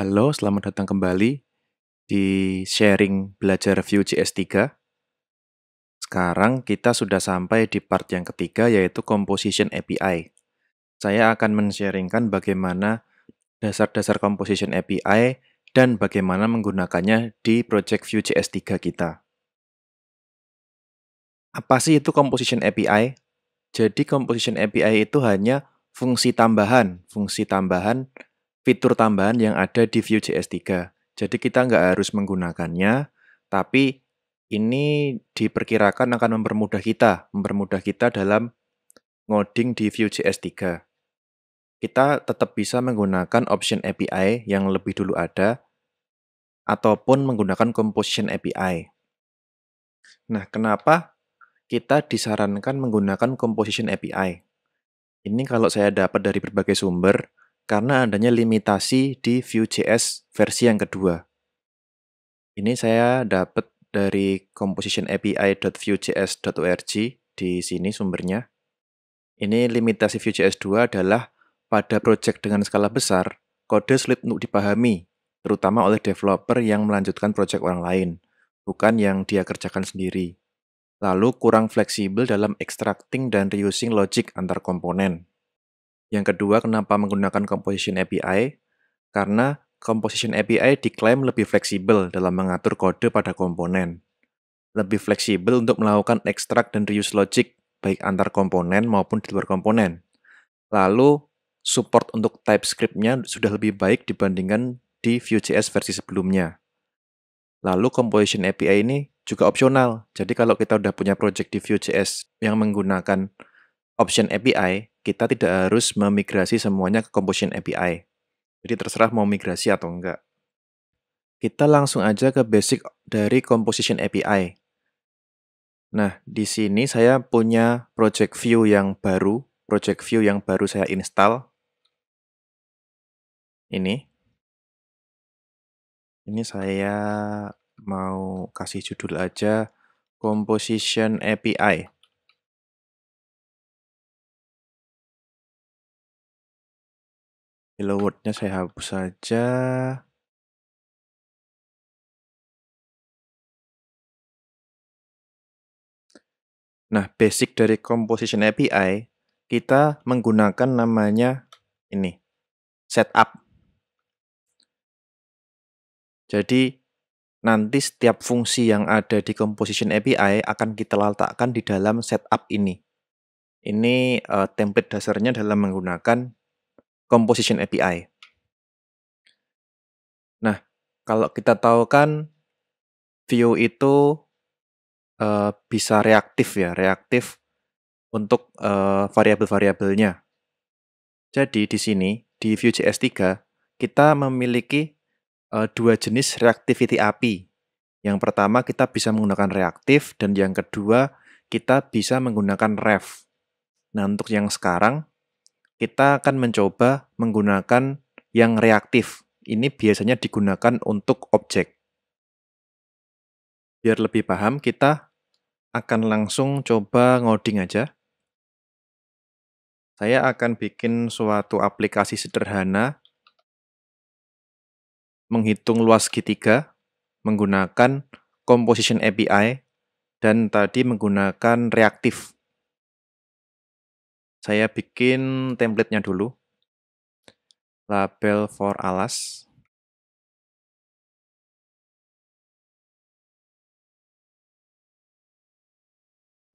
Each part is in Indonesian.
Halo, selamat datang kembali di sharing belajar Vue.js 3 Sekarang kita sudah sampai di part yang ketiga yaitu Composition API. Saya akan men-sharingkan bagaimana dasar-dasar Composition API dan bagaimana menggunakannya di project Vue.js 3 kita. Apa sih itu Composition API? Jadi Composition API itu hanya fungsi tambahan, fungsi tambahan fitur tambahan yang ada di Vue.js 3. Jadi kita nggak harus menggunakannya, tapi ini diperkirakan akan mempermudah kita, mempermudah kita dalam ngoding di Vue.js 3. Kita tetap bisa menggunakan option API yang lebih dulu ada, ataupun menggunakan composition API. Nah, kenapa kita disarankan menggunakan composition API? Ini kalau saya dapat dari berbagai sumber, karena adanya limitasi di Vue.js versi yang kedua. Ini saya dapat dari compositionapi.vue.js.org di sini sumbernya. Ini limitasi Vue.js 2 adalah pada project dengan skala besar, kode sulit untuk dipahami, terutama oleh developer yang melanjutkan project orang lain, bukan yang dia kerjakan sendiri. Lalu kurang fleksibel dalam extracting dan reusing logic antar komponen. Yang kedua, kenapa menggunakan Composition API? Karena Composition API diklaim lebih fleksibel dalam mengatur kode pada komponen. Lebih fleksibel untuk melakukan ekstrak dan reuse logic, baik antar komponen maupun di luar komponen. Lalu, support untuk TypeScript-nya sudah lebih baik dibandingkan di Vue.js versi sebelumnya. Lalu, Composition API ini juga opsional. Jadi kalau kita udah punya project di Vue.js yang menggunakan option API, kita tidak harus memigrasi semuanya ke Composition API. Jadi terserah mau migrasi atau enggak. Kita langsung aja ke basic dari Composition API. Nah, di sini saya punya project view yang baru, project view yang baru saya install. Ini. Ini saya mau kasih judul aja Composition API. Hello World-nya saya hapus saja. Nah, basic dari composition API, kita menggunakan namanya ini, setup. Jadi, nanti setiap fungsi yang ada di composition API akan kita letakkan di dalam setup ini. Ini uh, template dasarnya dalam menggunakan Composition API. Nah, kalau kita tahu kan view itu uh, bisa reaktif ya, reaktif untuk uh, variabel-variabelnya. Jadi di sini di Vue.js 3 kita memiliki uh, dua jenis reactivity API. Yang pertama kita bisa menggunakan reaktif dan yang kedua kita bisa menggunakan ref. Nah, untuk yang sekarang kita akan mencoba menggunakan yang reaktif. Ini biasanya digunakan untuk objek. Biar lebih paham, kita akan langsung coba ngoding aja. Saya akan bikin suatu aplikasi sederhana menghitung luas segitiga menggunakan Composition API dan tadi menggunakan reaktif saya bikin template-nya dulu. Label for alas.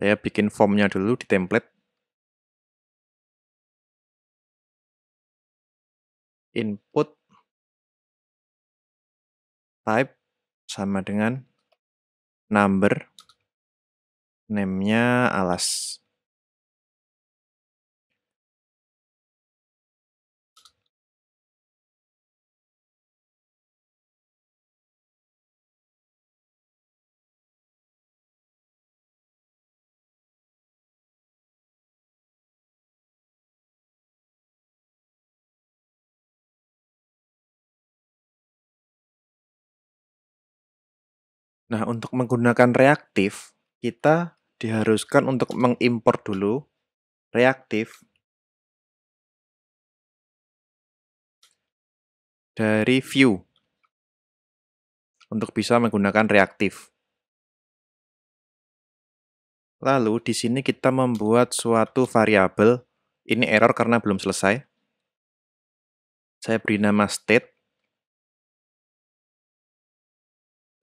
Saya bikin formnya dulu di template. Input type sama dengan number name-nya alas. Nah, untuk menggunakan reaktif, kita diharuskan untuk mengimpor dulu reaktif dari view untuk bisa menggunakan reaktif. Lalu di sini kita membuat suatu variabel. Ini error karena belum selesai. Saya beri nama state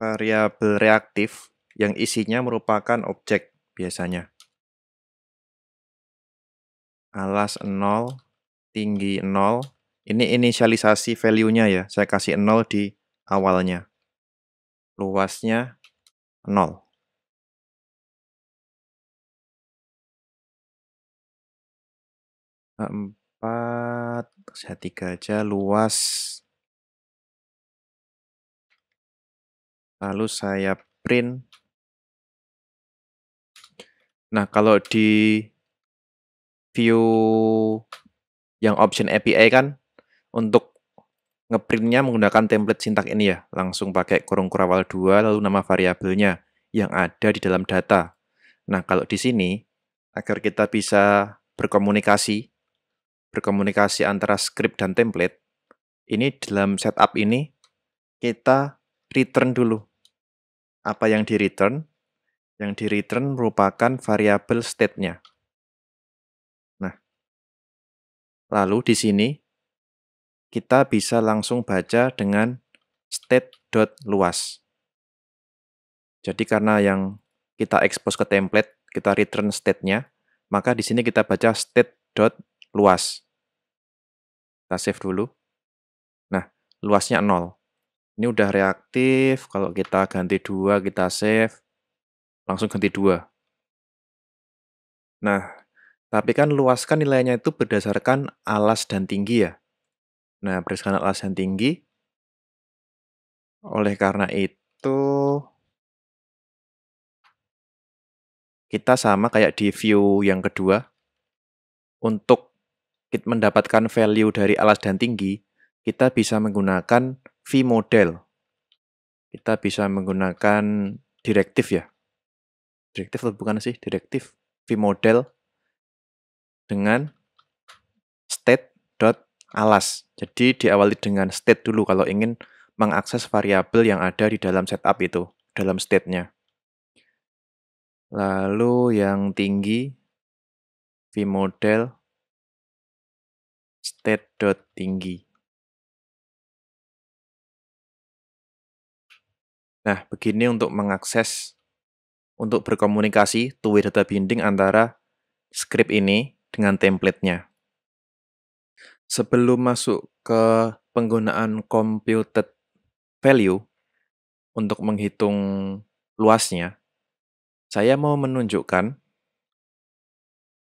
variabel reaktif yang isinya merupakan objek biasanya. Alas 0, tinggi 0. Ini inisialisasi value-nya ya. Saya kasih 0 di awalnya. Luasnya 0. empat saya tiga aja luas lalu saya print. Nah, kalau di view yang option API kan untuk ngeprintnya menggunakan template sintak ini ya, langsung pakai kurung kurawal 2 lalu nama variabelnya yang ada di dalam data. Nah, kalau di sini agar kita bisa berkomunikasi berkomunikasi antara script dan template, ini dalam setup ini kita return dulu apa yang di return. Yang di return merupakan variabel state-nya. Nah, lalu di sini kita bisa langsung baca dengan state.luas. Jadi karena yang kita expose ke template, kita return state-nya, maka di sini kita baca state.luas. Kita save dulu. Nah, luasnya 0. Ini udah reaktif, kalau kita ganti dua, kita save, langsung ganti dua. Nah, tapi kan luaskan nilainya itu berdasarkan alas dan tinggi ya. Nah, berdasarkan alas dan tinggi, oleh karena itu, kita sama kayak di view yang kedua. Untuk kita mendapatkan value dari alas dan tinggi, kita bisa menggunakan V model. Kita bisa menggunakan direktif ya. Direktif atau bukan sih? Direktif V model dengan state dot alas. Jadi diawali dengan state dulu kalau ingin mengakses variabel yang ada di dalam setup itu, dalam state-nya. Lalu yang tinggi v model state dot tinggi. Nah, begini untuk mengakses, untuk berkomunikasi two-way data binding antara script ini dengan template-nya. Sebelum masuk ke penggunaan computed value untuk menghitung luasnya, saya mau menunjukkan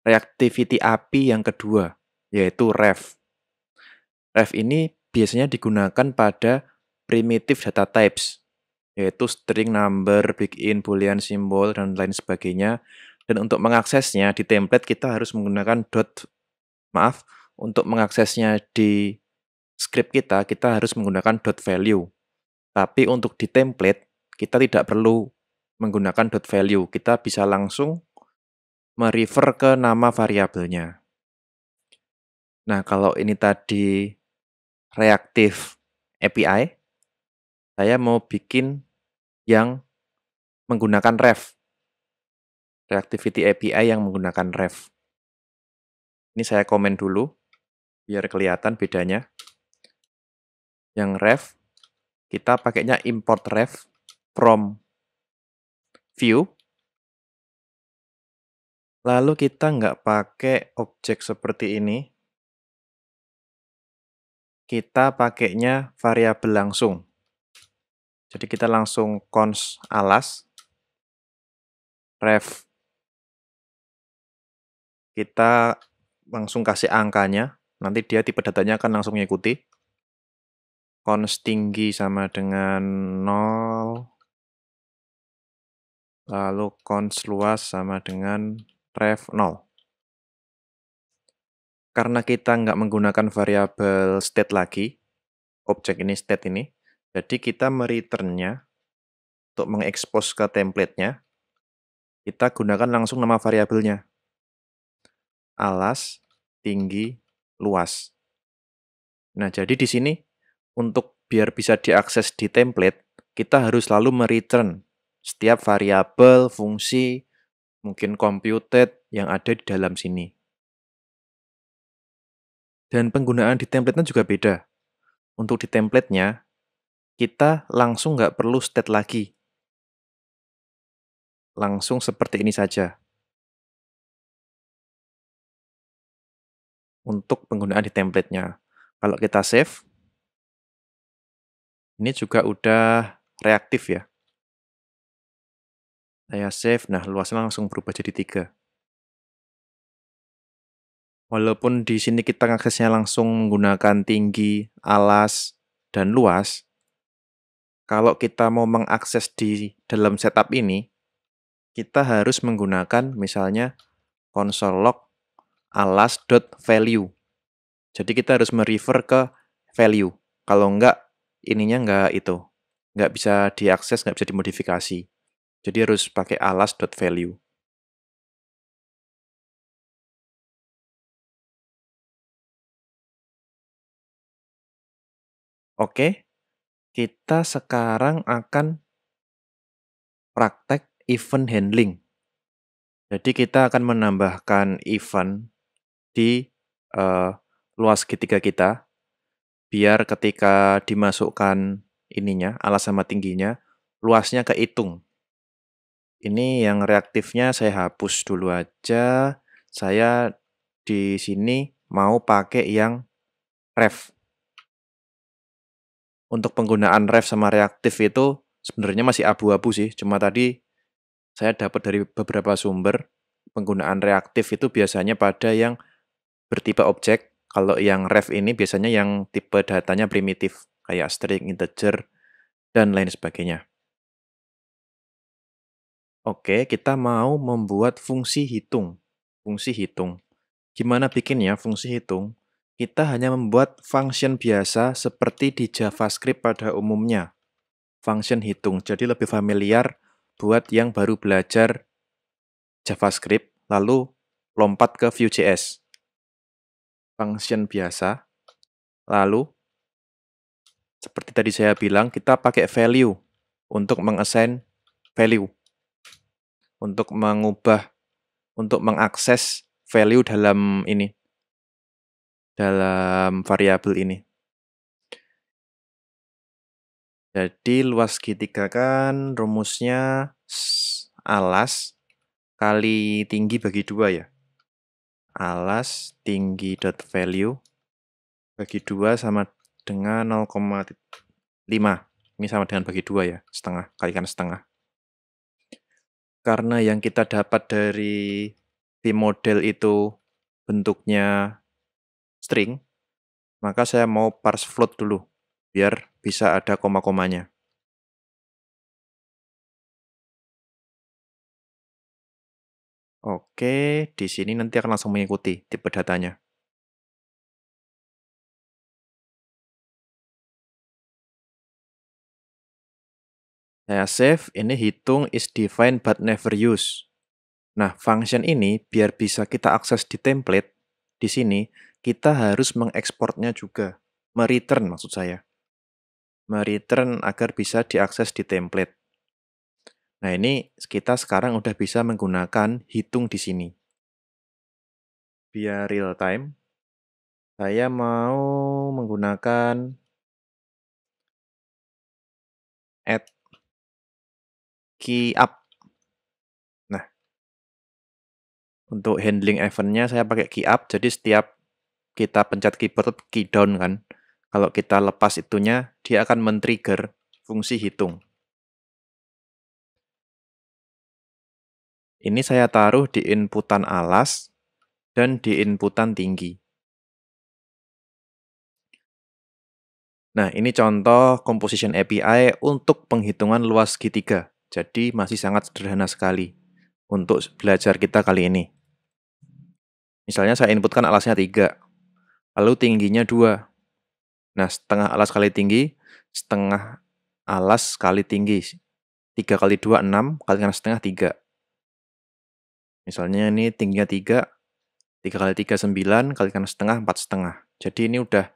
reactivity API yang kedua, yaitu ref. Ref ini biasanya digunakan pada primitive data types yaitu string, number, big in, boolean, simbol, dan lain sebagainya. Dan untuk mengaksesnya di template kita harus menggunakan dot, maaf, untuk mengaksesnya di script kita, kita harus menggunakan dot value. Tapi untuk di template, kita tidak perlu menggunakan dot value. Kita bisa langsung merefer ke nama variabelnya. Nah, kalau ini tadi reaktif API, saya mau bikin yang menggunakan ref. Reactivity API yang menggunakan ref. Ini saya komen dulu biar kelihatan bedanya. Yang ref kita pakainya import ref from view. Lalu kita nggak pakai objek seperti ini. Kita pakainya variabel langsung. Jadi kita langsung cons alas ref kita langsung kasih angkanya. Nanti dia tipe datanya akan langsung mengikuti. Cons tinggi sama dengan 0. Lalu cons luas sama dengan ref 0. Karena kita nggak menggunakan variabel state lagi, objek ini state ini, jadi kita mereturnnya untuk mengekspos ke template-nya, kita gunakan langsung nama variabelnya. Alas, tinggi, luas. Nah, jadi di sini untuk biar bisa diakses di template, kita harus selalu mereturn setiap variabel, fungsi, mungkin computed yang ada di dalam sini. Dan penggunaan di template-nya juga beda. Untuk di template-nya, kita langsung nggak perlu state lagi. Langsung seperti ini saja. Untuk penggunaan di templatenya Kalau kita save, ini juga udah reaktif ya. Saya save, nah luasnya langsung berubah jadi tiga. Walaupun di sini kita aksesnya langsung menggunakan tinggi, alas, dan luas, kalau kita mau mengakses di dalam setup ini, kita harus menggunakan misalnya console log value. Jadi kita harus merefer ke value. Kalau enggak, ininya enggak itu. Enggak bisa diakses, enggak bisa dimodifikasi. Jadi harus pakai alas dot value. Oke, kita sekarang akan praktek event handling. Jadi kita akan menambahkan event di uh, luas ketiga kita, biar ketika dimasukkan ininya, alas sama tingginya, luasnya kehitung. Ini yang reaktifnya saya hapus dulu aja. Saya di sini mau pakai yang ref untuk penggunaan ref sama reaktif itu sebenarnya masih abu-abu sih. Cuma tadi saya dapat dari beberapa sumber penggunaan reaktif itu biasanya pada yang bertipe objek. Kalau yang ref ini biasanya yang tipe datanya primitif kayak string, integer, dan lain sebagainya. Oke, kita mau membuat fungsi hitung. Fungsi hitung. Gimana bikinnya fungsi hitung? Kita hanya membuat function biasa seperti di JavaScript pada umumnya. Function hitung, jadi lebih familiar buat yang baru belajar JavaScript, lalu lompat ke Vue.js. Function biasa, lalu seperti tadi saya bilang, kita pakai value untuk mengassign value. Untuk mengubah, untuk mengakses value dalam ini, dalam variabel ini. Jadi luas G3 kan rumusnya alas kali tinggi bagi dua ya. Alas tinggi dot value bagi dua sama dengan 0,5. Ini sama dengan bagi dua ya, setengah, kalikan setengah. Karena yang kita dapat dari V model itu bentuknya string, maka saya mau parse float dulu, biar bisa ada koma-komanya. Oke, di sini nanti akan langsung mengikuti tipe datanya. Saya save, ini hitung is defined but never used. Nah, function ini biar bisa kita akses di template, di sini, kita harus mengekspornya juga. Mereturn maksud saya. Mereturn agar bisa diakses di template. Nah ini kita sekarang udah bisa menggunakan hitung di sini. Biar real time, saya mau menggunakan add key up. Nah, untuk handling eventnya saya pakai key up, jadi setiap kita pencet keyboard key down kan. Kalau kita lepas itunya, dia akan men-trigger fungsi hitung. Ini saya taruh di inputan alas dan di inputan tinggi. Nah, ini contoh composition API untuk penghitungan luas G3. Jadi masih sangat sederhana sekali untuk belajar kita kali ini. Misalnya saya inputkan alasnya 3 lalu tingginya dua. Nah, setengah alas kali tinggi, setengah alas kali tinggi. 3 kali 2, 6, kali dengan setengah, 3. Misalnya ini tingginya 3, 3 kali 3, 9, kali dengan setengah, 4 setengah. Jadi ini udah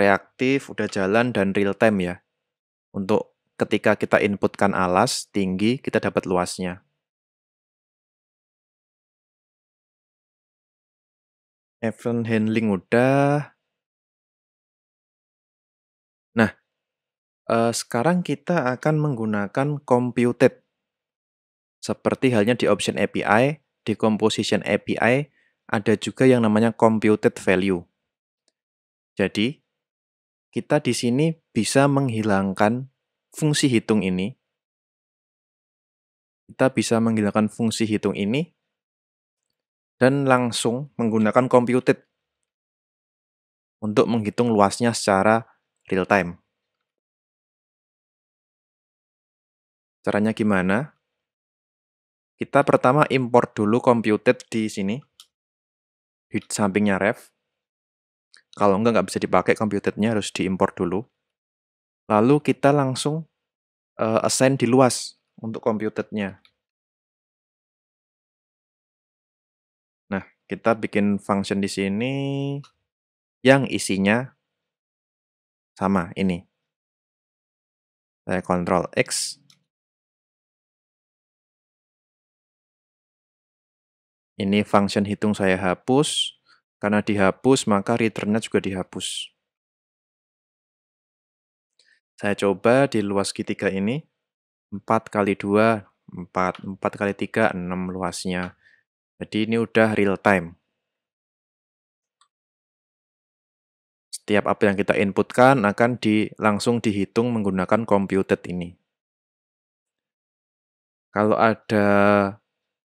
reaktif, udah jalan, dan real time ya. Untuk ketika kita inputkan alas tinggi, kita dapat luasnya. event handling udah. Nah, eh, sekarang kita akan menggunakan computed. Seperti halnya di option API, di composition API, ada juga yang namanya computed value. Jadi, kita di sini bisa menghilangkan fungsi hitung ini. Kita bisa menghilangkan fungsi hitung ini dan langsung menggunakan computed untuk menghitung luasnya secara real time. Caranya gimana? Kita pertama import dulu computed di sini, di sampingnya ref. Kalau enggak, nggak bisa dipakai computednya, harus diimport dulu. Lalu kita langsung uh, assign di luas untuk computednya. Kita bikin function di sini yang isinya sama ini. Saya kontrol X. Ini function hitung saya hapus. Karena dihapus, maka return-nya juga dihapus. Saya coba di luas segitiga ini. 4 kali 2, 4. 4 kali 3, 6 luasnya. Jadi ini udah real time. Setiap apa yang kita inputkan akan di, langsung dihitung menggunakan computed ini. Kalau ada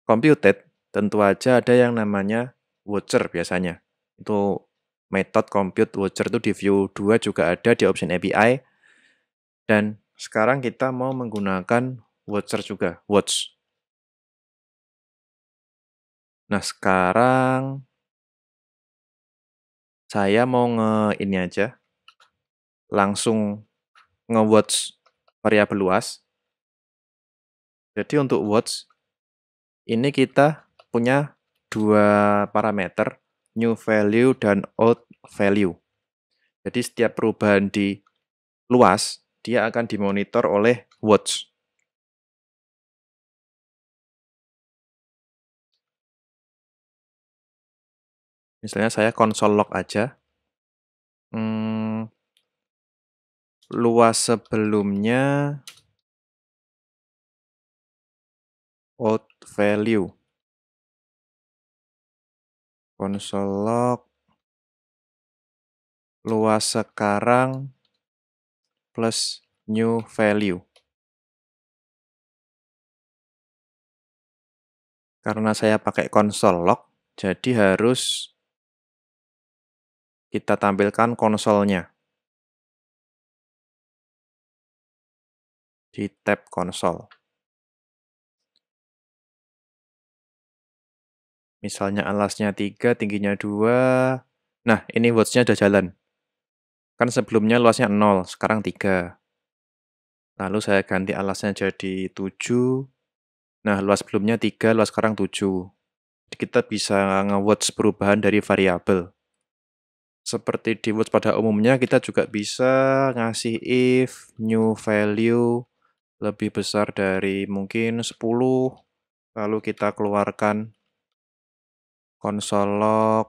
computed, tentu aja ada yang namanya watcher biasanya. Itu method compute watcher itu di view 2 juga ada di option API. Dan sekarang kita mau menggunakan watcher juga, watch. Nah, sekarang saya mau nge ini aja, langsung nge-watch variabel luas. Jadi untuk watch, ini kita punya dua parameter, new value dan old value. Jadi setiap perubahan di luas, dia akan dimonitor oleh watch. Misalnya saya console log aja. Hmm, luas sebelumnya old value. Console log luas sekarang plus new value. Karena saya pakai console log, jadi harus kita tampilkan konsolnya. Di tab konsol. Misalnya alasnya 3, tingginya 2. Nah, ini words-nya sudah jalan. Kan sebelumnya luasnya 0, sekarang 3. Lalu saya ganti alasnya jadi 7. Nah, luas sebelumnya 3, luas sekarang 7. Jadi kita bisa nge-watch perubahan dari variabel seperti di word pada umumnya, kita juga bisa ngasih if new value lebih besar dari mungkin 10, lalu kita keluarkan konsol log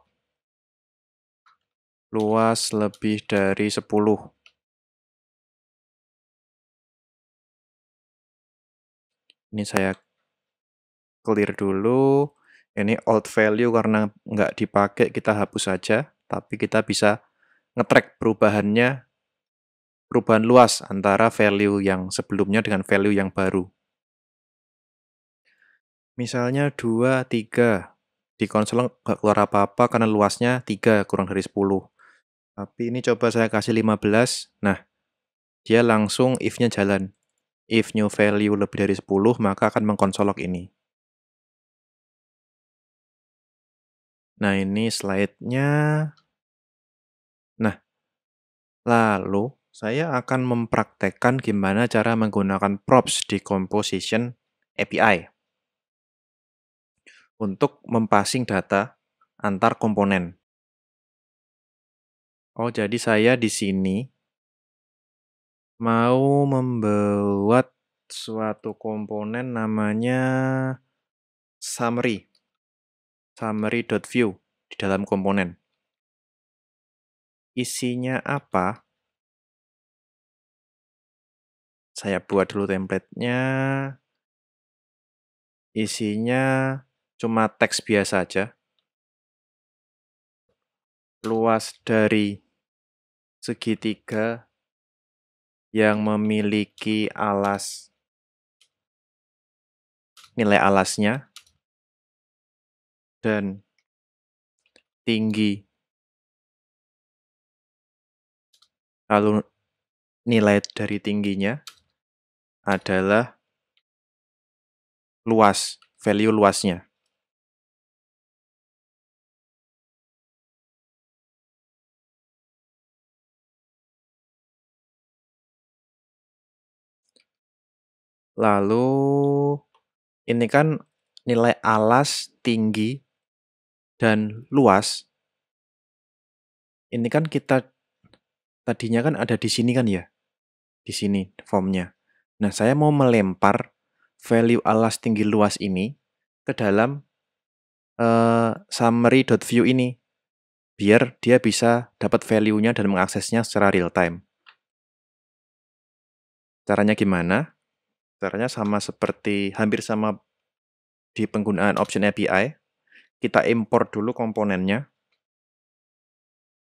luas lebih dari 10. Ini saya clear dulu. Ini old value karena nggak dipakai, kita hapus saja tapi kita bisa ngetrack perubahannya perubahan luas antara value yang sebelumnya dengan value yang baru. Misalnya 2, 3. Di konsol nggak keluar apa-apa karena luasnya 3, kurang dari 10. Tapi ini coba saya kasih 15. Nah, dia langsung if-nya jalan. If new value lebih dari 10, maka akan mengkonsolok ini. Nah, ini slide-nya. Nah, lalu saya akan mempraktekkan gimana cara menggunakan props di composition API untuk mempassing data antar komponen. Oh, jadi saya di sini mau membuat suatu komponen namanya summary summary.view di dalam komponen. Isinya apa? Saya buat dulu templatenya. Isinya cuma teks biasa aja. Luas dari segitiga yang memiliki alas nilai alasnya dan tinggi. Lalu nilai dari tingginya adalah luas, value luasnya. Lalu ini kan nilai alas tinggi dan luas, ini kan kita tadinya kan ada di sini kan ya, di sini formnya. Nah, saya mau melempar value alas tinggi luas ini ke dalam uh, eh, view ini, biar dia bisa dapat value-nya dan mengaksesnya secara real time. Caranya gimana? Caranya sama seperti, hampir sama di penggunaan option API, kita import dulu komponennya.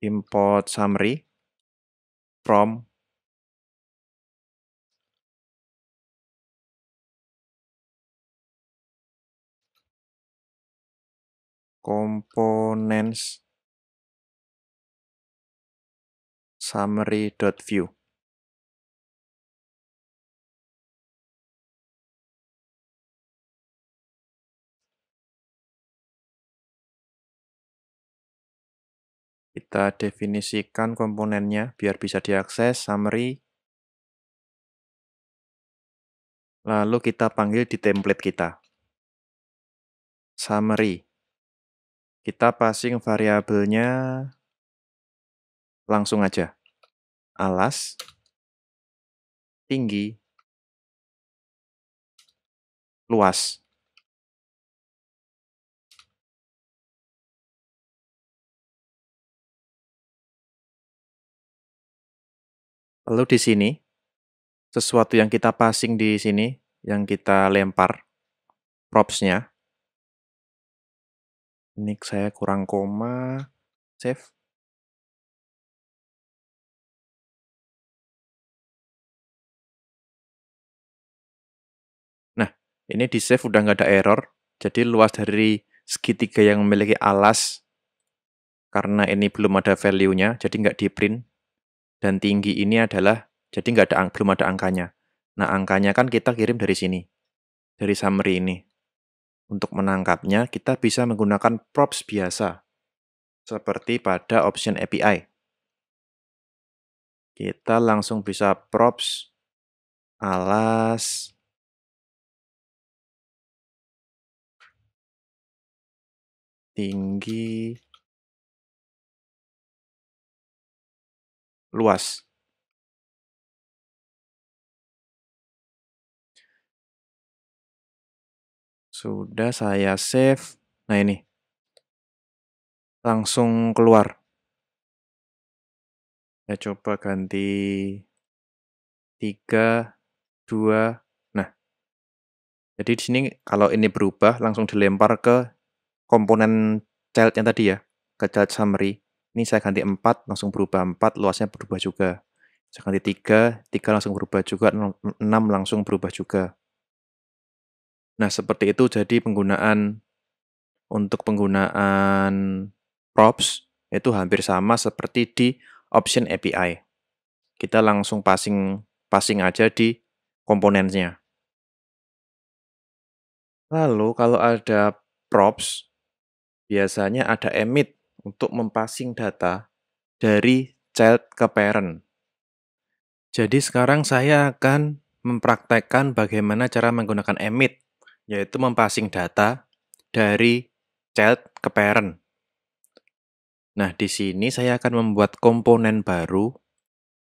Import summary from components summary.view. Kita definisikan komponennya biar bisa diakses, summary. Lalu kita panggil di template kita. Summary. Kita passing variabelnya langsung aja. Alas, tinggi, luas. Lalu di sini, sesuatu yang kita passing di sini, yang kita lempar, props-nya. Ini saya kurang koma, save. Nah, ini di save udah nggak ada error, jadi luas dari segitiga yang memiliki alas, karena ini belum ada value-nya, jadi nggak di print, dan tinggi ini adalah jadi nggak ada belum ada angkanya. Nah angkanya kan kita kirim dari sini dari summary ini. Untuk menangkapnya kita bisa menggunakan props biasa seperti pada option API. Kita langsung bisa props alas tinggi luas. Sudah saya save. Nah ini. Langsung keluar. Saya coba ganti 3, 2, nah. Jadi di sini kalau ini berubah langsung dilempar ke komponen child yang tadi ya, ke child summary. Ini saya ganti 4, langsung berubah 4, luasnya berubah juga. Saya ganti 3, 3 langsung berubah juga, 6 langsung berubah juga. Nah, seperti itu jadi penggunaan untuk penggunaan props itu hampir sama seperti di option API. Kita langsung passing passing aja di komponennya. Lalu kalau ada props biasanya ada emit untuk mempassing data dari child ke parent. Jadi sekarang saya akan mempraktekkan bagaimana cara menggunakan emit, yaitu mempassing data dari child ke parent. Nah, di sini saya akan membuat komponen baru,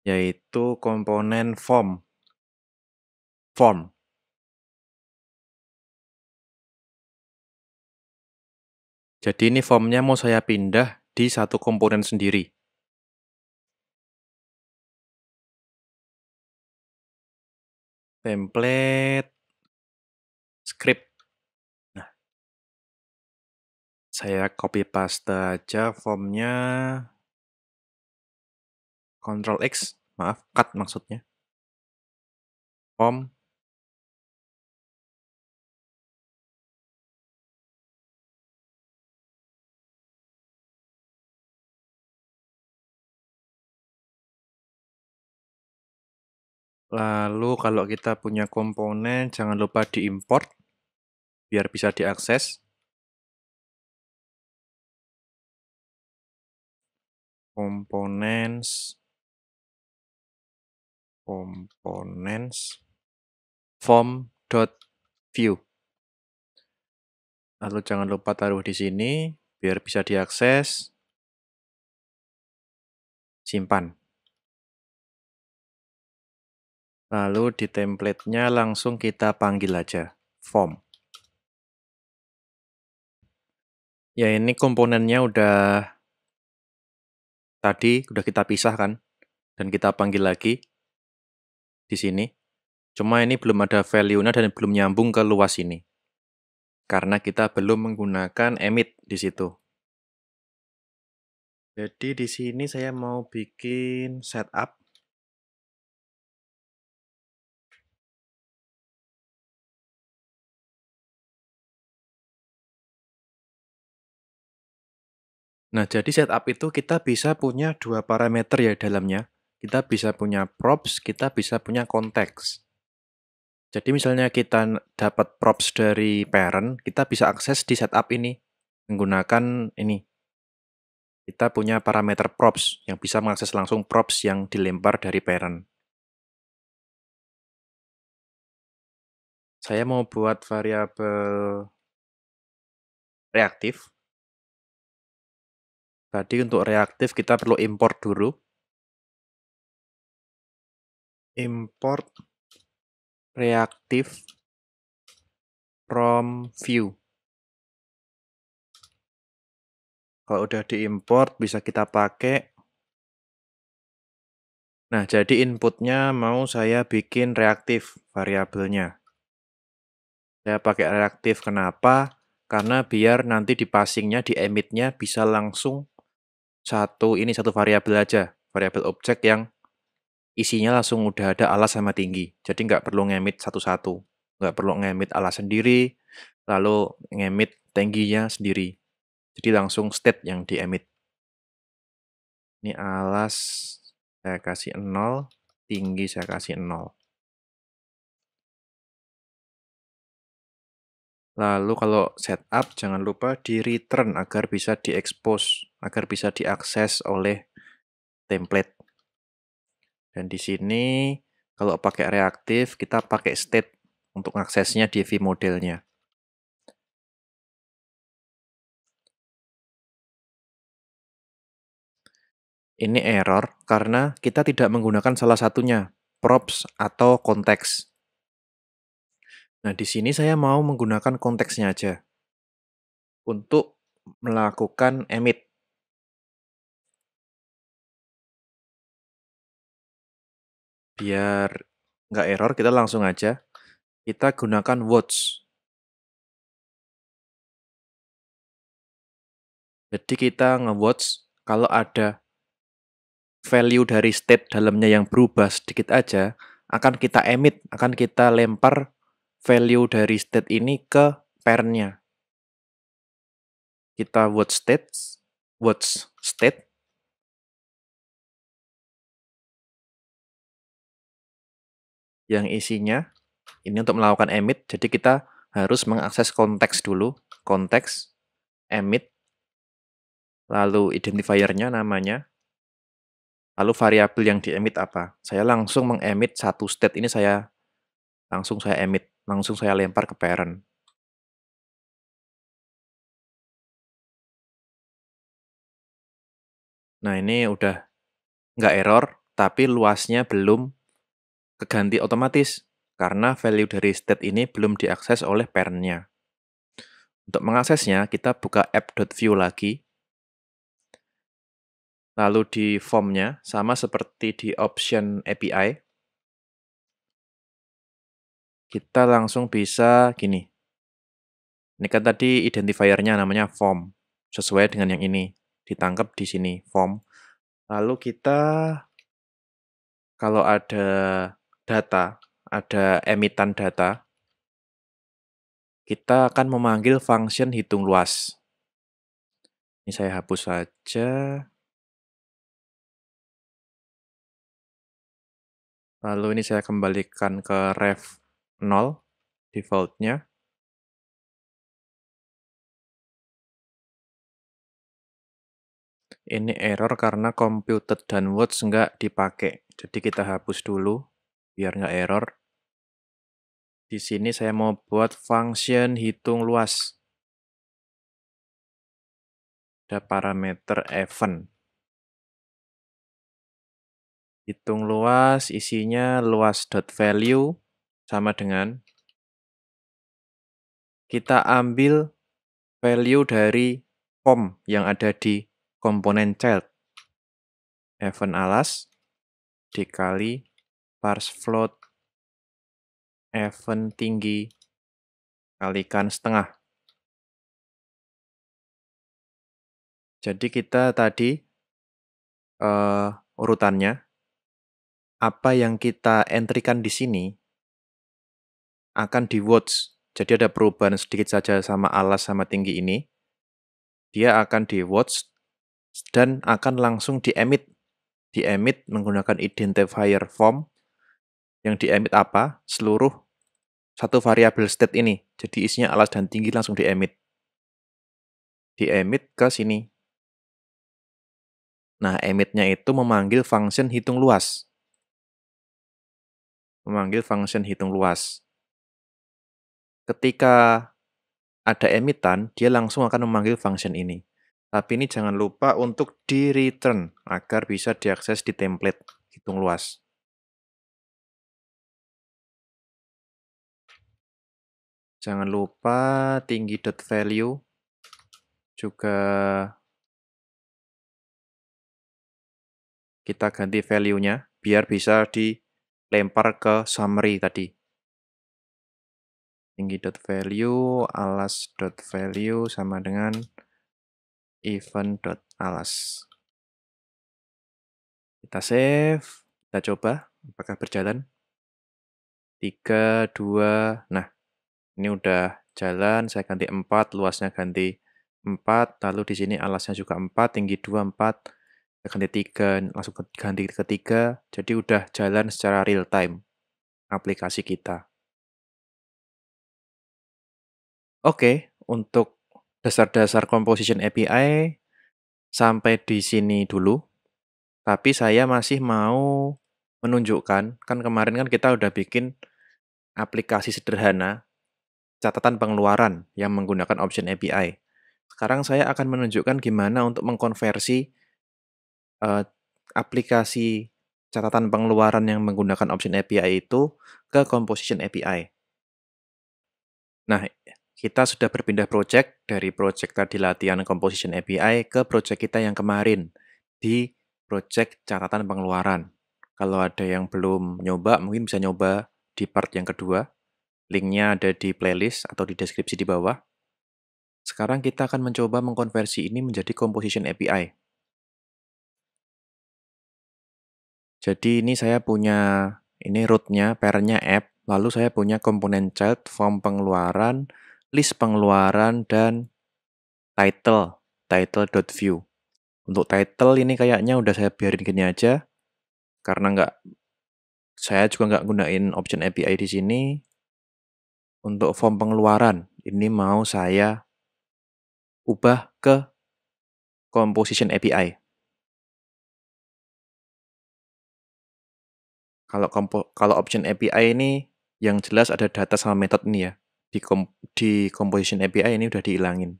yaitu komponen form. Form. Jadi ini formnya mau saya pindah di satu komponen sendiri. Template, script. Nah, saya copy paste aja formnya. Ctrl X, maaf, cut maksudnya. Form Lalu kalau kita punya komponen, jangan lupa diimport biar bisa diakses. Components, components, view Lalu jangan lupa taruh di sini biar bisa diakses. Simpan. Lalu di templatenya langsung kita panggil aja form. Ya ini komponennya udah tadi udah kita pisahkan dan kita panggil lagi di sini. Cuma ini belum ada value-nya dan belum nyambung ke luas ini. Karena kita belum menggunakan emit di situ. Jadi di sini saya mau bikin setup Nah, jadi setup itu kita bisa punya dua parameter ya dalamnya. Kita bisa punya props, kita bisa punya konteks. Jadi misalnya kita dapat props dari parent, kita bisa akses di setup ini menggunakan ini. Kita punya parameter props yang bisa mengakses langsung props yang dilempar dari parent. Saya mau buat variabel reaktif Tadi untuk reaktif kita perlu import dulu. Import reaktif from view. Kalau udah diimport bisa kita pakai. Nah, jadi inputnya mau saya bikin reaktif variabelnya. Saya pakai reaktif kenapa? Karena biar nanti di passingnya, di emitnya bisa langsung satu ini satu variabel aja, variabel objek yang isinya langsung udah ada alas sama tinggi. Jadi nggak perlu ngemit satu-satu, nggak perlu ngemit alas sendiri, lalu ngemit tingginya sendiri. Jadi langsung state yang diemit Ini alas saya kasih 0, tinggi saya kasih 0. Lalu kalau setup jangan lupa di return agar bisa diekspos, agar bisa diakses oleh template. Dan di sini kalau pakai reaktif kita pakai state untuk aksesnya di view modelnya. Ini error karena kita tidak menggunakan salah satunya, props atau konteks. Nah, di sini saya mau menggunakan konteksnya aja untuk melakukan emit. Biar nggak error, kita langsung aja. Kita gunakan watch. Jadi kita nge-watch kalau ada value dari state dalamnya yang berubah sedikit aja, akan kita emit, akan kita lempar value dari state ini ke pairnya. Kita word state watch state. Yang isinya, ini untuk melakukan emit, jadi kita harus mengakses konteks dulu, konteks, emit, lalu identifiernya namanya, lalu variabel yang di-emit apa. Saya langsung mengemit satu state ini saya langsung saya emit. Langsung saya lempar ke parent. Nah ini udah nggak error, tapi luasnya belum keganti otomatis karena value dari state ini belum diakses oleh parentnya. Untuk mengaksesnya, kita buka app.view lagi. Lalu di formnya, sama seperti di option API, kita langsung bisa gini. Ini kan tadi identifiernya namanya form, sesuai dengan yang ini. Ditangkap di sini, form. Lalu kita, kalau ada data, ada emitan data, kita akan memanggil function hitung luas. Ini saya hapus saja. Lalu ini saya kembalikan ke ref 0 defaultnya ini error karena computed downwards nggak dipakai. Jadi kita hapus dulu biar nggak error. Di sini saya mau buat function hitung luas. Ada parameter event. Hitung luas, isinya luas.value sama dengan kita ambil value dari form yang ada di komponen child. Event alas dikali parse float event tinggi kalikan setengah. Jadi kita tadi uh, urutannya apa yang kita entrikan di sini akan di watch. Jadi ada perubahan sedikit saja sama alas sama tinggi ini. Dia akan di watch dan akan langsung di emit. Di emit menggunakan identifier form. Yang di emit apa? Seluruh satu variabel state ini. Jadi isinya alas dan tinggi langsung di emit. Di emit ke sini. Nah, emitnya itu memanggil function hitung luas. Memanggil function hitung luas ketika ada emitan, dia langsung akan memanggil function ini. Tapi ini jangan lupa untuk di return agar bisa diakses di template hitung luas. Jangan lupa tinggi dot value juga kita ganti value-nya biar bisa dilempar ke summary tadi tinggi.value, alas.value sama dengan event.alas. Kita save, kita coba apakah berjalan. 3, 2, nah ini udah jalan, saya ganti 4, luasnya ganti 4, lalu di sini alasnya juga 4, tinggi 2, 4, saya ganti 3, langsung ganti ke 3, jadi udah jalan secara real time aplikasi kita. Oke, untuk dasar-dasar composition API sampai di sini dulu. Tapi saya masih mau menunjukkan, kan kemarin kan kita udah bikin aplikasi sederhana catatan pengeluaran yang menggunakan option API. Sekarang saya akan menunjukkan gimana untuk mengkonversi uh, aplikasi catatan pengeluaran yang menggunakan option API itu ke composition API. Nah, kita sudah berpindah project dari project tadi latihan composition API ke project kita yang kemarin di project catatan pengeluaran. Kalau ada yang belum nyoba, mungkin bisa nyoba di part yang kedua. Linknya ada di playlist atau di deskripsi di bawah. Sekarang kita akan mencoba mengkonversi ini menjadi composition API. Jadi ini saya punya, ini rootnya, parentnya app, lalu saya punya komponen child, form pengeluaran, list pengeluaran dan title, title.view. Untuk title ini kayaknya udah saya biarin gini aja, karena nggak saya juga nggak gunain option API di sini. Untuk form pengeluaran, ini mau saya ubah ke composition API. Kalau kompo, kalau option API ini yang jelas ada data sama metode ini ya. Di kom di composition API ini udah dihilangin.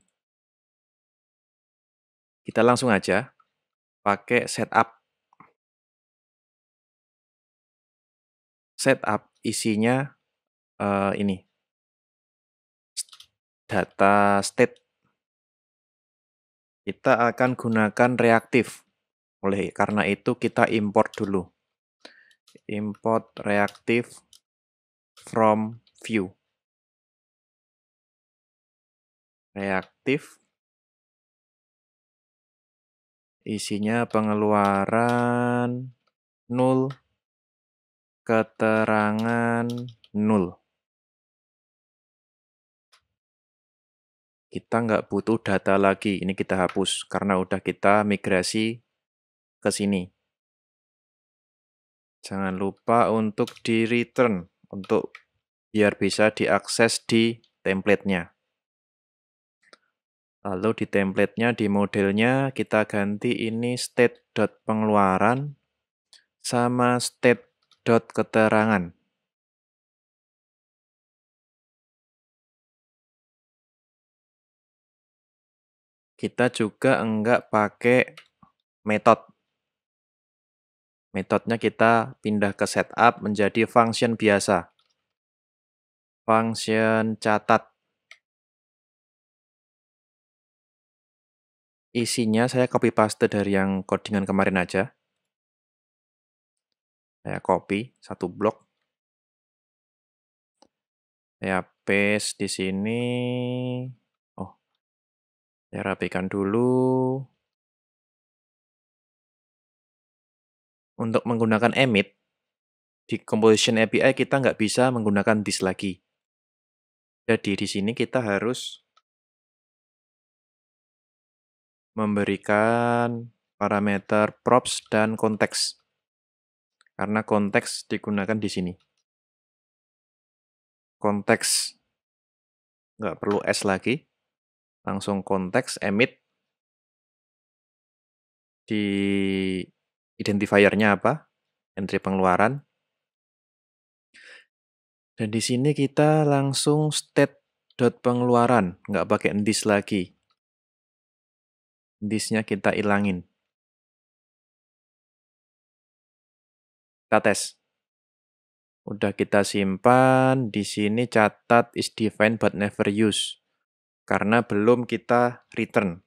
Kita langsung aja pakai setup. Setup isinya uh, ini data state. Kita akan gunakan reaktif. Oleh karena itu kita import dulu. Import reaktif from view. reaktif isinya pengeluaran nol keterangan nol kita nggak butuh data lagi ini kita hapus karena udah kita migrasi ke sini jangan lupa untuk di return untuk biar bisa diakses di templatenya Lalu di templatenya di modelnya, kita ganti ini state.pengeluaran sama state.keterangan. Kita juga enggak pakai metode. Metodenya kita pindah ke setup menjadi function biasa. Function catat. Isinya saya copy paste dari yang codingan kemarin aja. Saya copy satu blok. Saya paste di sini. Oh, saya rapikan dulu. Untuk menggunakan emit, di Composition API kita nggak bisa menggunakan this lagi. Jadi di sini kita harus memberikan parameter props dan konteks. Karena konteks digunakan di sini. Konteks nggak perlu S lagi. Langsung konteks emit di identifiernya apa? Entry pengeluaran. Dan di sini kita langsung state dot pengeluaran nggak pakai endis lagi disnya kita ilangin. Kita tes. Udah kita simpan, di sini catat is defined but never use Karena belum kita return.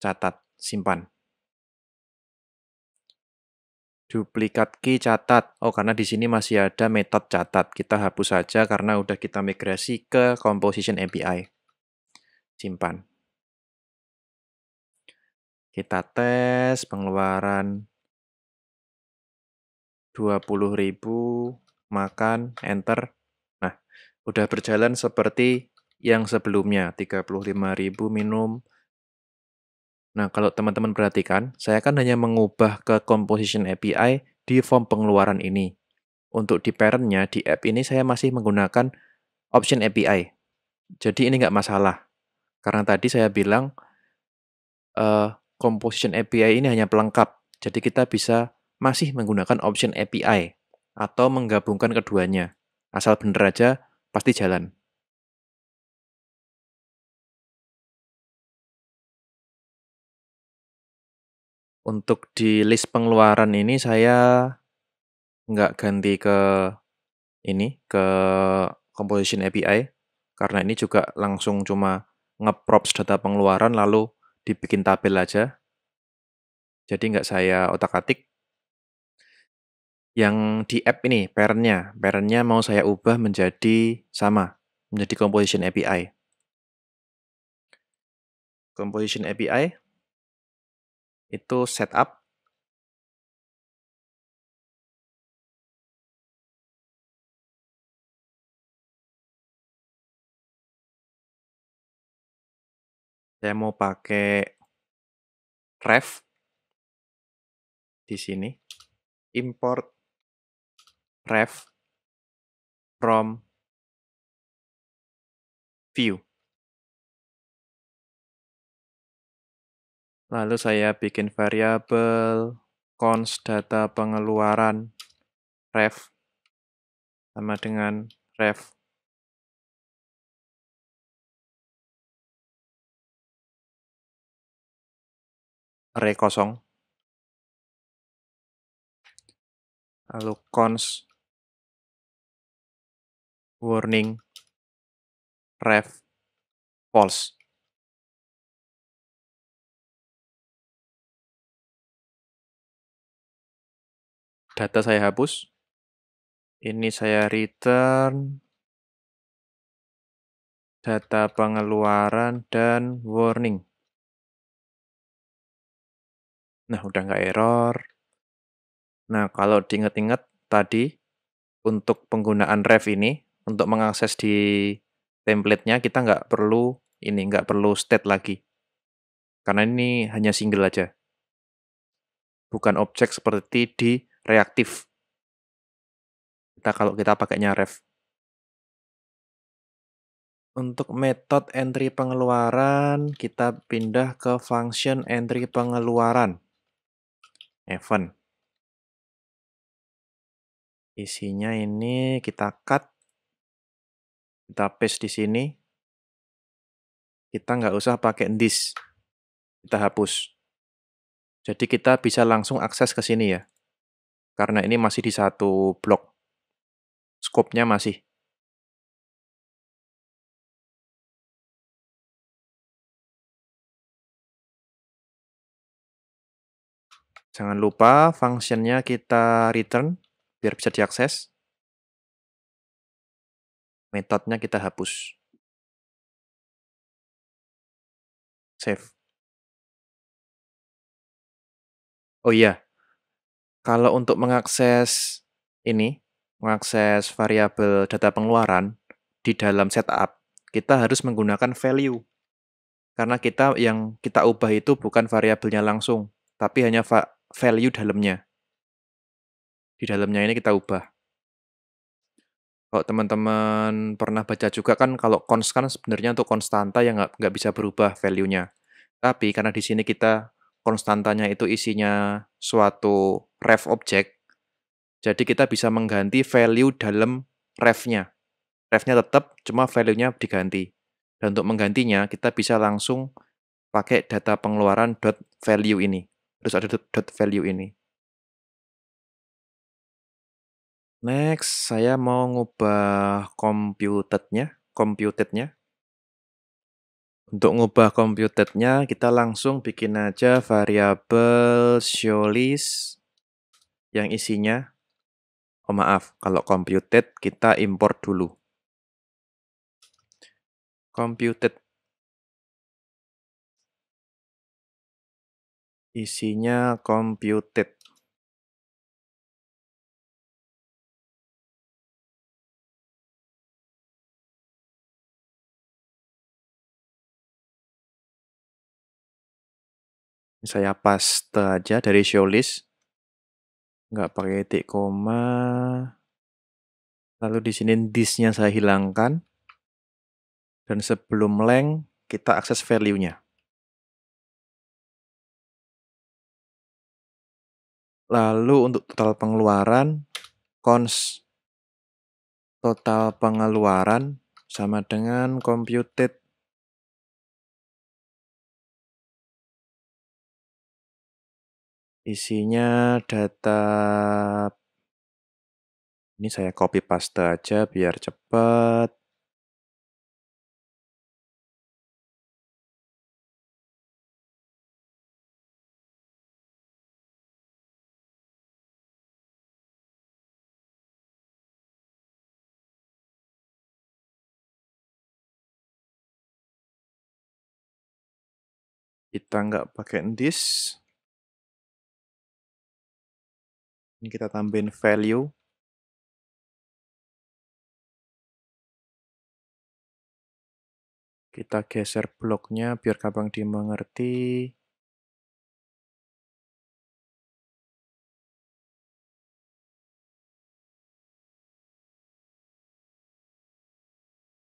Catat, simpan. Duplikat key catat. Oh, karena di sini masih ada metode catat. Kita hapus saja karena udah kita migrasi ke Composition API. Simpan. Kita tes pengeluaran 20.000 makan enter. Nah, udah berjalan seperti yang sebelumnya 35.000 minum. Nah, kalau teman-teman perhatikan, saya kan hanya mengubah ke composition API di form pengeluaran ini. Untuk di parentnya, di app ini saya masih menggunakan option API. Jadi ini nggak masalah. Karena tadi saya bilang uh, Composition API ini hanya pelengkap, jadi kita bisa masih menggunakan option API atau menggabungkan keduanya. Asal bener aja, pasti jalan. Untuk di list pengeluaran ini saya nggak ganti ke ini, ke Composition API, karena ini juga langsung cuma ngeprops data pengeluaran lalu dibikin tabel aja. Jadi nggak saya otak-atik. Yang di app ini, parentnya. Parentnya mau saya ubah menjadi sama, menjadi composition API. Composition API itu setup Saya mau pakai ref di sini import ref from view. Lalu saya bikin variabel cons data pengeluaran ref sama dengan ref array kosong. Lalu cons warning ref false. Data saya hapus. Ini saya return data pengeluaran dan warning. Nah, udah nggak error. Nah, kalau diinget-inget tadi untuk penggunaan ref ini, untuk mengakses di templatenya, kita nggak perlu ini, nggak perlu state lagi. Karena ini hanya single aja. Bukan objek seperti di reaktif. Kita kalau kita pakainya ref. Untuk metode entry pengeluaran, kita pindah ke function entry pengeluaran event. Isinya ini kita cut, kita paste di sini. Kita nggak usah pakai this, kita hapus. Jadi kita bisa langsung akses ke sini ya. Karena ini masih di satu blok. Scope-nya masih. Jangan lupa fungsinya kita return biar bisa diakses. Metodenya kita hapus. Save. Oh iya, kalau untuk mengakses ini, mengakses variabel data pengeluaran di dalam setup, kita harus menggunakan value. Karena kita yang kita ubah itu bukan variabelnya langsung, tapi hanya value dalamnya. Di dalamnya ini kita ubah. Kalau teman-teman pernah baca juga kan kalau cons kan sebenarnya untuk konstanta yang nggak, nggak bisa berubah value-nya. Tapi karena di sini kita konstantanya itu isinya suatu ref object, jadi kita bisa mengganti value dalam ref-nya. Ref-nya tetap, cuma value-nya diganti. Dan untuk menggantinya, kita bisa langsung pakai data pengeluaran .value ini terus ada dot value ini. Next, saya mau ngubah computednya, computednya. Untuk ngubah computednya, kita langsung bikin aja variabel list yang isinya. Oh maaf, kalau computed kita import dulu. Computed Isinya computed. Saya paste aja dari show list. Nggak pakai titik koma. Lalu di sini disnya saya hilangkan. Dan sebelum leng kita akses value-nya. Lalu untuk total pengeluaran cons total pengeluaran sama dengan computed isinya data ini saya copy paste aja biar cepat kita nggak pakai this. Ini kita tambahin value. Kita geser bloknya biar gampang dimengerti.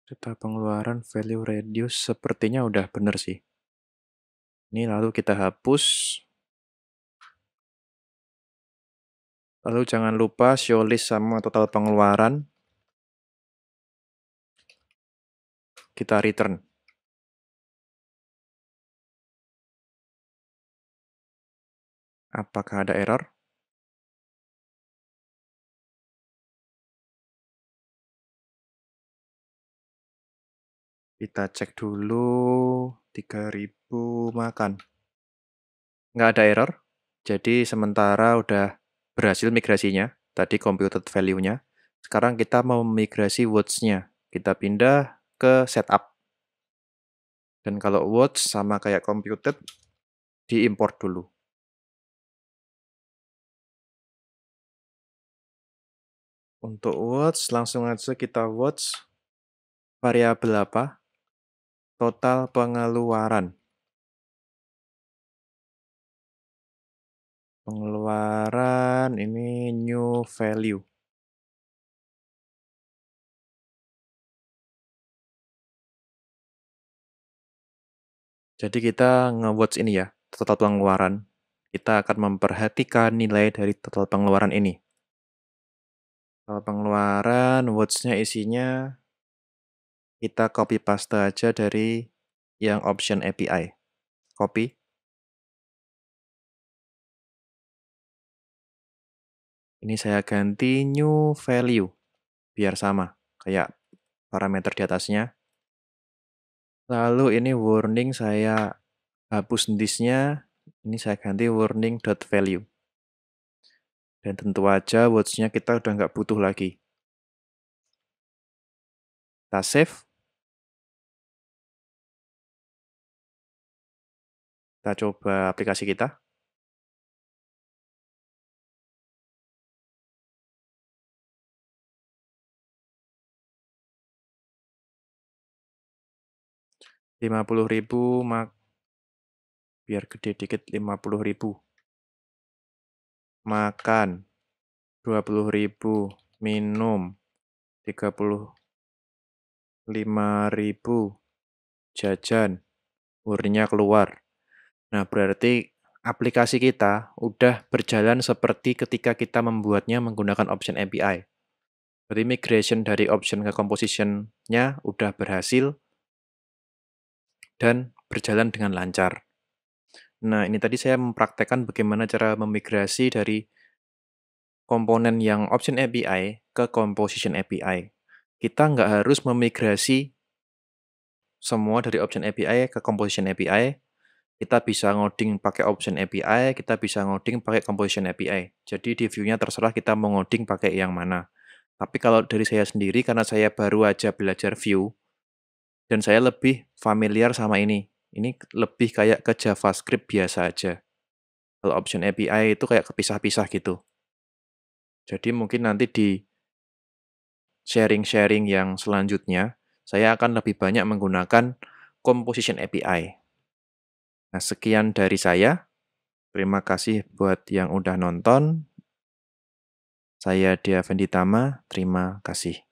kita pengeluaran value radius sepertinya udah bener sih. Ini lalu kita hapus. Lalu jangan lupa show list sama total pengeluaran. Kita return. Apakah ada error? Kita cek dulu 3000 makan. Nggak ada error. Jadi sementara udah berhasil migrasinya. Tadi computed value-nya. Sekarang kita mau migrasi words-nya. Kita pindah ke setup. Dan kalau words sama kayak computed, diimport dulu. Untuk words, langsung aja kita words variabel apa total pengeluaran. Pengeluaran ini new value. Jadi kita nge-watch ini ya, total pengeluaran. Kita akan memperhatikan nilai dari total pengeluaran ini. Total pengeluaran, watch-nya isinya kita copy paste aja dari yang option API. Copy. Ini saya ganti new value biar sama kayak parameter di atasnya. Lalu ini warning saya hapus disnya, ini saya ganti warning value Dan tentu aja watch-nya kita udah nggak butuh lagi. Kita save. Kita coba aplikasi kita. lima puluh ribu mak biar gede dikit lima puluh ribu makan dua puluh ribu minum tiga puluh lima ribu jajan urnya keluar Nah, berarti aplikasi kita udah berjalan seperti ketika kita membuatnya menggunakan option API. Berarti migration dari option ke composition-nya udah berhasil dan berjalan dengan lancar. Nah, ini tadi saya mempraktekkan bagaimana cara memigrasi dari komponen yang option API ke composition API. Kita nggak harus memigrasi semua dari option API ke composition API, kita bisa ngoding pakai option API, kita bisa ngoding pakai composition API. Jadi di view-nya terserah kita mau ngoding pakai yang mana. Tapi kalau dari saya sendiri, karena saya baru aja belajar view, dan saya lebih familiar sama ini. Ini lebih kayak ke JavaScript biasa aja. Kalau option API itu kayak kepisah-pisah gitu. Jadi mungkin nanti di sharing-sharing yang selanjutnya, saya akan lebih banyak menggunakan composition API. Nah, sekian dari saya. Terima kasih buat yang udah nonton. Saya Dia Venditama, terima kasih.